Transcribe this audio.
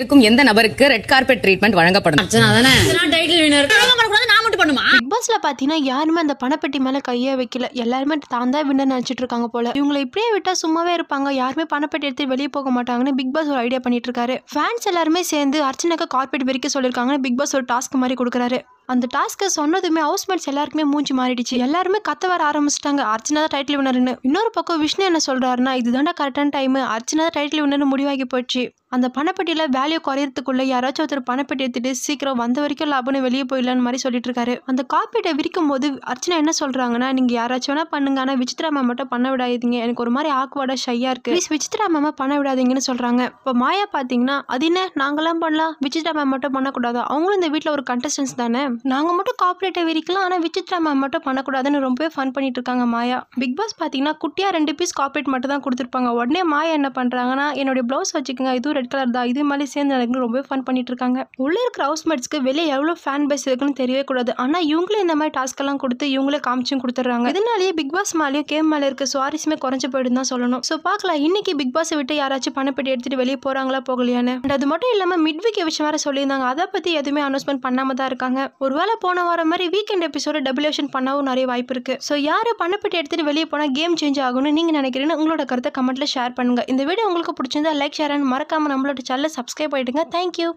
இருக்கும் எந்த நபருக்கு ரெட் கார்பெட் ட்ரீட்மெண்ட் வழங்கப்படும் அர்ச்சனா நான் மட்டும் பண்ணுமா பிக் பாஸ்ல பாத்தீங்கன்னா யாருமே அந்த பணப்பெட்டி மேல கையே வைக்கல எல்லாருமே தான் தான் வின்னர் நினைச்சிட்டு இருக்காங்க போல இவங்களை இப்படியே விட்டா சும்மாவே இருப்பாங்க யாருமே பணப்பெட்டி எடுத்து வெளியே போக மாட்டாங்கன்னு பிக் பாஸ் ஒரு ஐடியா பண்ணிட்டு இருக்காரு ஃபேன்ஸ் எல்லாருமே சேர்ந்து அர்ச்சனாக்கு கார்பெட் விரிக்க சொல்லியிருக்காங்கன்னு பிக் பாஸ் ஒரு டாஸ்க் மாதிரி கொடுக்குறாரு அந்த டாஸ்க்கை சொன்னதுமே ஹவுஸ் மேட்ஸ் எல்லாருக்குமே மூஞ்சி மாறிடுச்சு எல்லாருமே கத்த வர ஆரம்பிச்சிட்டாங்க அர்ச்சனா தான் டைட்டில் வினர்னு இன்னொரு பக்கம் விஷ்ணு என்ன சொல்கிறாருன்னா இதுதான்டா கரெக்டான டைம் அர்ச்சனா தான் டைட்டில் வினர்னு முடிவாகி போச்சு அந்த பணப்பட்டியில் வேல்யூ குறையறதுக்குள்ளே யாராச்சும் ஒருத்தர் பணப்பெட்டி எடுத்துகிட்டு சீக்கிரம் வந்த வரைக்கும் லாபம்னு வெளியே போயிடலான்னு மாதிரி சொல்லிட்டு இருக்காரு அந்த காப்பீட்டை விரிக்கும் போது அர்ச்சனா என்ன சொல்கிறாங்கன்னா நீங்கள் யாராச்சும் வேணா பண்ணுங்க ஆனால் விசித்ரா மேம் மட்டும் பண்ண விடாதீங்க எனக்கு ஒரு மாதிரி ஆக்வார்டா ஷையாக இருக்குது ப்ளீஸ் விசித்ரா பண்ண விடாதீங்கன்னு சொல்கிறாங்க இப்போ மாயா பார்த்தீங்கன்னா அது என்ன நாங்களாம் பண்ணலாம் விசித்ரா மேம் மட்டும் பண்ணக்கூடாது அவங்களும் இந்த வீட்டில் ஒரு கண்டஸ்டன்ஸ் தானே நாங்கள் மட்டும் காப்பரேட்டை விரிக்கலாம் ஆனால் விசித்ரா மேம் மட்டும் பண்ணக்கூடாதுன்னு ரொம்பவே ஃபன் பண்ணிட்டு இருக்காங்க மாயா பிக் பாஸ் பார்த்தீங்கன்னா குட்டியாக ரெண்டு பீஸ் காப்பரேட் மட்டும் தான் கொடுத்துருப்பாங்க உடனே மாயா என்ன பண்ணுறாங்கன்னா என்னுடைய ப்ளவுஸ் வச்சுக்கோங்க இதுவும் ரெட் கலர் தான் இது மாதிரி சேர்ந்து எனக்கு ரொம்பவே ஃபன் பண்ணிட்டு இருக்காங்க உள்ளே இருக்கிற ஹவுஸ் மேட்ஸ்க்கு வெளியே எவ்வளோ ஃபேன் பேஸ் இருக்குன்னு தெரியவே கூடாது ஆனால் இவங்களே இந்த மாதிரி டாஸ்க் எல்லாம் கொடுத்து இவங்களே காமிச்சும் கொடுத்துட்றாங்க இதனாலேயே பிக் பாஸ் மேலேயும் கேம் மேலே இருக்க சுவாரஸ்யமே குறைஞ்சு போயிடும் தான் சொல்லணும் ஸோ பார்க்கலாம் இன்னைக்கு பிக் பாஸை விட்டு யாராச்சும் பணப்பெட்டி எடுத்துட்டு வெளியே போகிறாங்களா போகலையானு அது மட்டும் இல்லாமல் மிட் வீக் விஷயம் வேற சொல்லியிருந்தாங்க அதை பற்றி எதுவுமே அனௌன்ஸ்மெண்ட் பண்ணாம தான் இருக்காங்க ஒருவேளை போன வாரம் மாதிரி வீக்கெண்ட் எபிசோட டபுள்யூஷன் பண்ணவும் நிறைய வாய்ப்பு இருக்குது ஸோ யார் பண்ணப்பட்டு எடுத்துட்டு வெளியே போனால் கேம் சேஞ்ச் ஆகும்னு நீங்கள் நினைக்கிறீங்கன்னு உங்களோட கருத்தை கமெண்ட்டில் ஷேர் பண்ணுங்கள் இந்த வீடியோ உங்களுக்கு பிடிச்சிருந்தா லைக் ஷேர் அண்ட் மறக்காமல் நம்மளோட சேனல் சப்ஸ்கிரைப் ஆகிடுங்க தேங்க்யூ